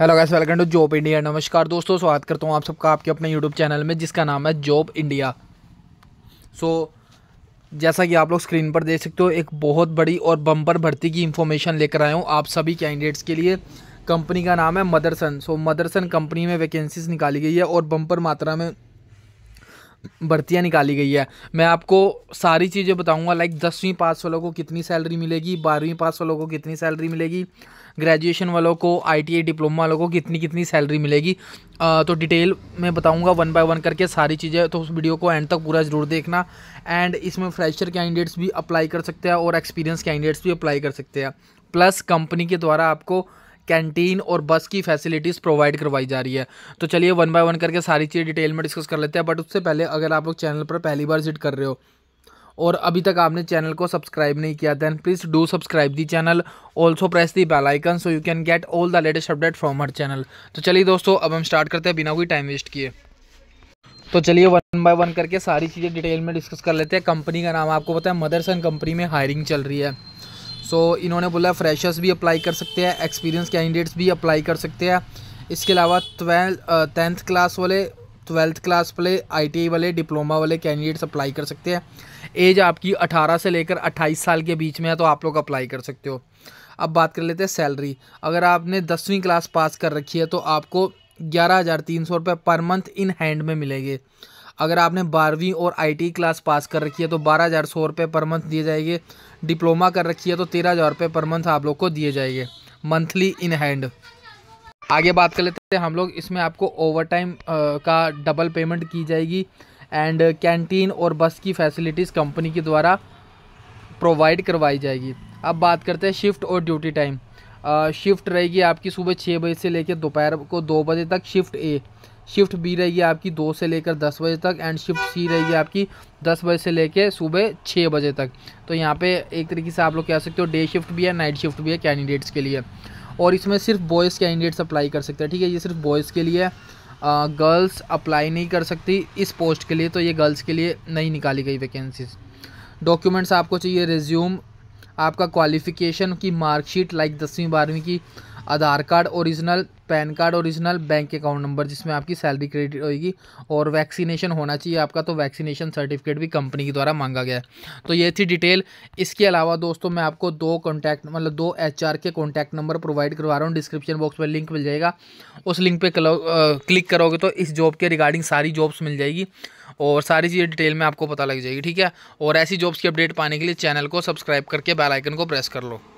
hello guys welcome to job India नमस्कार दोस्तों स्वागत करता हूँ आप सबका आपके अपने यूट्यूब चैनल में जिसका नाम है जॉब इंडिया सो so, जैसा कि आप लोग स्क्रीन पर देख सकते हो एक बहुत बड़ी और बम्पर भर्ती की इन्फॉर्मेशन लेकर आया हूँ आप सभी कैंडिडेट्स के लिए कंपनी का नाम है Motherson so so, Motherson company में वैकेंसीज निकाली गई है और बम्पर मात्रा में भर्तियाँ निकाली गई है मैं आपको सारी चीज़ें बताऊंगा लाइक दसवीं पास वालों को कितनी सैलरी मिलेगी बारहवीं पास वालों को कितनी सैलरी मिलेगी ग्रेजुएशन वालों को आईटीआई डिप्लोमा वालों को कितनी कितनी सैलरी मिलेगी आ, तो डिटेल मैं बताऊंगा वन बाय वन करके सारी चीज़ें तो उस वीडियो को एंड तक पूरा ज़रूर देखना एंड इसमें फ्रेशर कैंडिडेट्स भी अप्लाई कर सकते हैं और एक्सपीरियंस कैंडिडेट्स भी अप्लाई कर सकते हैं प्लस कंपनी के द्वारा आपको कैंटीन और बस की फैसिलिटीज़ प्रोवाइड करवाई जा रही है तो चलिए वन बाय वन करके सारी चीज़ डिटेल में डिस्कस कर लेते हैं बट उससे पहले अगर आप लोग चैनल पर पहली बार विजिट कर रहे हो और अभी तक आपने चैनल को सब्सक्राइब नहीं किया then please do subscribe the channel also press the bell icon so you can get all the latest update from हर चैनल तो चलिए दोस्तों अब हम स्टार्ट करते हैं बिना कोई टाइम वेस्ट किए तो चलिए वन बाय वन करके सारी चीज़ें डिटेल में डिस्कस कर लेते हैं कंपनी का नाम आपको पता है मदरसन कंपनी में हायरिंग चल रही है सो so, इन्होंने बोला फ्रेशर्स भी अप्लाई कर सकते हैं एक्सपीरियंस कैंडिडेट्स भी अप्लाई कर सकते हैं इसके अलावा ट्वेल्थ टेंथ क्लास वाले ट्वेल्थ क्लास वाले आई वाले डिप्लोमा वाले कैंडिडेट्स अप्लाई कर सकते हैं एज आपकी 18 से लेकर 28 साल के बीच में है तो आप लोग अप्लाई कर सकते हो अब बात कर लेते हैं सैलरी अगर आपने दसवीं क्लास पास कर रखी है तो आपको ग्यारह हज़ार तीन सौ रुपये पर मंथ इन हैंड में मिलेंगे अगर आपने बारहवीं और आईटी क्लास पास कर रखी है तो बारह हज़ार सौ रुपये पर मंथ दिए जाएंगे डिप्लोमा कर रखी है तो तेरह हज़ार रुपये पर मंथ आप लोग को दिए जाएंगे मंथली इन हैंड आगे बात कर लेते हैं हम लोग इसमें आपको ओवर टाइम का डबल पेमेंट की जाएगी एंड कैंटीन और बस की फैसिलिटीज़ कंपनी के द्वारा प्रोवाइड करवाई जाएगी अब बात करते हैं शिफ्ट और ड्यूटी टाइम शिफ्ट रहेगी आपकी सुबह छः बजे से लेकर दोपहर को दो बजे तक शिफ्ट ए शिफ्ट बी रहेगी आपकी दो से लेकर दस बजे तक एंड शिफ्ट सी रहेगी आपकी दस बजे से लेकर सुबह छः बजे तक तो यहाँ पे एक तरीके से आप लोग कह सकते हो डे शिफ्ट भी है नाइट शिफ्ट भी है कैंडिडेट्स के लिए और इसमें सिर्फ बॉयज़ कैंडिडेट्स अप्लाई कर सकते हैं ठीक है ये सिर्फ बॉयज़ के लिए गर्ल्स अप्लाई नहीं कर सकती इस पोस्ट के लिए तो ये गर्ल्स के लिए नहीं निकाली गई वैकेंसीज डॉक्यूमेंट्स आपको चाहिए रिज्यूम आपका क्वालिफिकेशन की मार्कशीट लाइक दसवीं बारहवीं की Aadhaar card original PAN card original bank account number जिसमें आपकी सैलरी क्रेडिट होगी और वैक्सीनेशन होना चाहिए आपका तो वैक्सीनेशन सर्टिफिकेट भी कंपनी के द्वारा मांगा गया है तो ये थी डिटेल इसके अलावा दोस्तों मैं आपको दो कॉन्टैक्ट मतलब दो एच के कॉन्टैक्ट नंबर प्रोवाइड करवा रहा हूँ डिस्क्रिप्शन बॉक्स में लिंक मिल जाएगा उस लिंक पर क्लिक करोगे तो इस जॉब के रिगार्डिंग सारी जॉब्स मिल जाएगी और सारी चीज़ें डिटेल में आपको पता लग जाएगी ठीक है और ऐसी जॉब्स की अपडेट पाने के लिए चैनल को सब्सक्राइब करके बेल आइकन को प्रेस कर लो